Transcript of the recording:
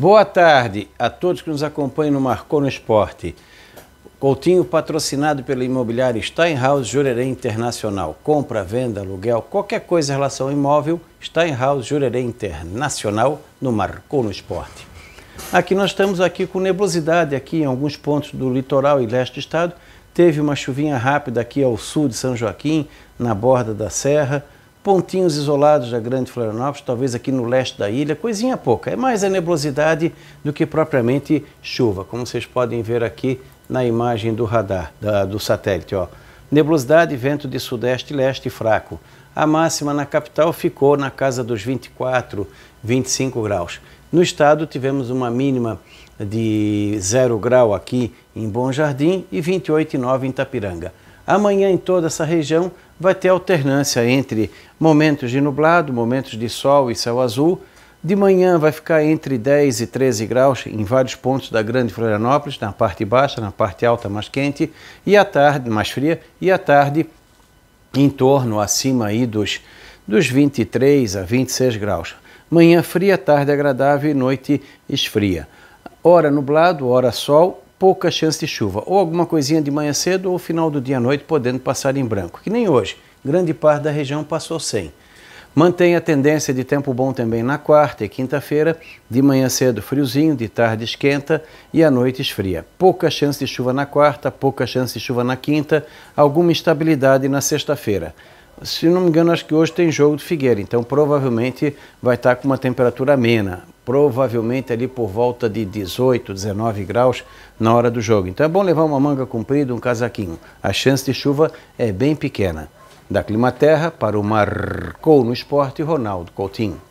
Boa tarde a todos que nos acompanham no Marcou no Esporte. Coutinho, patrocinado pela imobiliária Steinhaus Jurerê Internacional. Compra, venda, aluguel, qualquer coisa em relação ao imóvel, Steinhaus Jurerê Internacional no Marcou no Esporte. Aqui nós estamos aqui com nebulosidade aqui em alguns pontos do litoral e leste do estado. Teve uma chuvinha rápida aqui ao sul de São Joaquim, na borda da serra pontinhos isolados da Grande Florianópolis, talvez aqui no leste da ilha, coisinha pouca. É mais a nebulosidade do que propriamente chuva, como vocês podem ver aqui na imagem do radar, da, do satélite. Ó. Nebulosidade, vento de sudeste e leste fraco. A máxima na capital ficou na casa dos 24, 25 graus. No estado tivemos uma mínima de 0 grau aqui em Bom Jardim e 28,9 em Tapiranga. Amanhã em toda essa região vai ter alternância entre momentos de nublado, momentos de sol e céu azul. De manhã vai ficar entre 10 e 13 graus em vários pontos da Grande Florianópolis, na parte baixa, na parte alta mais quente, e à tarde mais fria, e à tarde em torno acima aí dos, dos 23 a 26 graus. Manhã fria, tarde agradável e noite esfria. Hora nublado, hora sol, pouca chance de chuva, ou alguma coisinha de manhã cedo ou final do dia à noite, podendo passar em branco, que nem hoje. Grande parte da região passou sem. Mantém a tendência de tempo bom também na quarta e quinta-feira, de manhã cedo friozinho, de tarde esquenta e à noite esfria. Pouca chance de chuva na quarta, pouca chance de chuva na quinta, alguma instabilidade na sexta-feira. Se não me engano, acho que hoje tem jogo do Figueira, então provavelmente vai estar com uma temperatura amena provavelmente ali por volta de 18, 19 graus na hora do jogo. Então é bom levar uma manga comprida, um casaquinho. A chance de chuva é bem pequena. Da Climaterra para o Marcou no Esporte, Ronaldo Coutinho.